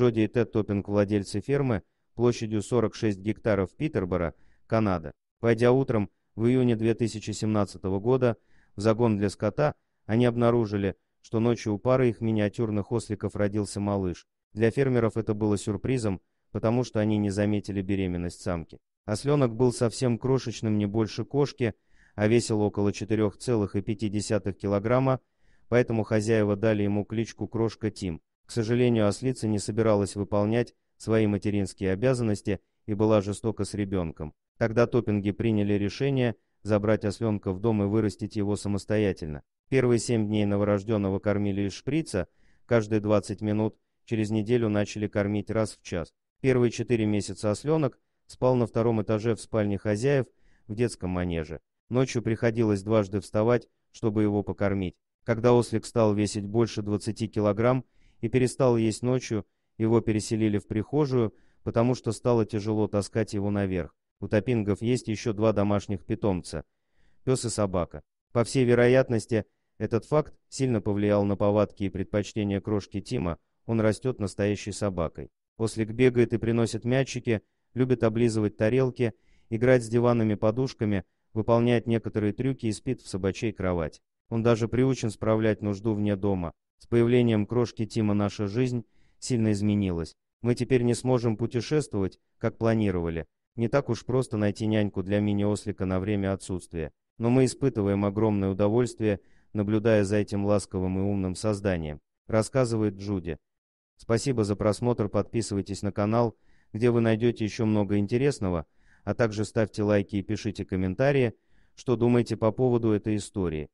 Джоди и Тед Топпинг, владельцы фермы, площадью 46 гектаров Питербора, Канада. Пойдя утром в июне 2017 года в загон для скота, они обнаружили, что ночью у пары их миниатюрных осликов родился малыш. Для фермеров это было сюрпризом, потому что они не заметили беременность самки. Осленок был совсем крошечным, не больше кошки, а весил около 4,5 килограмма, поэтому хозяева дали ему кличку «Крошка Тим». К сожалению, ослица не собиралась выполнять свои материнские обязанности и была жестока с ребенком. Тогда топинги приняли решение забрать осленка в дом и вырастить его самостоятельно. Первые семь дней новорожденного кормили из шприца, каждые 20 минут, через неделю начали кормить раз в час. Первые четыре месяца осленок спал на втором этаже в спальне хозяев в детском манеже. Ночью приходилось дважды вставать, чтобы его покормить. Когда ослик стал весить больше 20 килограмм, и перестал есть ночью, его переселили в прихожую, потому что стало тяжело таскать его наверх. У топингов есть еще два домашних питомца – пес и собака. По всей вероятности, этот факт сильно повлиял на повадки и предпочтения крошки Тима, он растет настоящей собакой. Ослик бегает и приносит мячики, любит облизывать тарелки, играть с диванными подушками, выполняет некоторые трюки и спит в собачьей кровать. Он даже приучен справлять нужду вне дома. С появлением крошки Тима наша жизнь сильно изменилась. Мы теперь не сможем путешествовать, как планировали. Не так уж просто найти няньку для мини-ослика на время отсутствия. Но мы испытываем огромное удовольствие, наблюдая за этим ласковым и умным созданием. Рассказывает Джуди. Спасибо за просмотр, подписывайтесь на канал, где вы найдете еще много интересного, а также ставьте лайки и пишите комментарии, что думаете по поводу этой истории.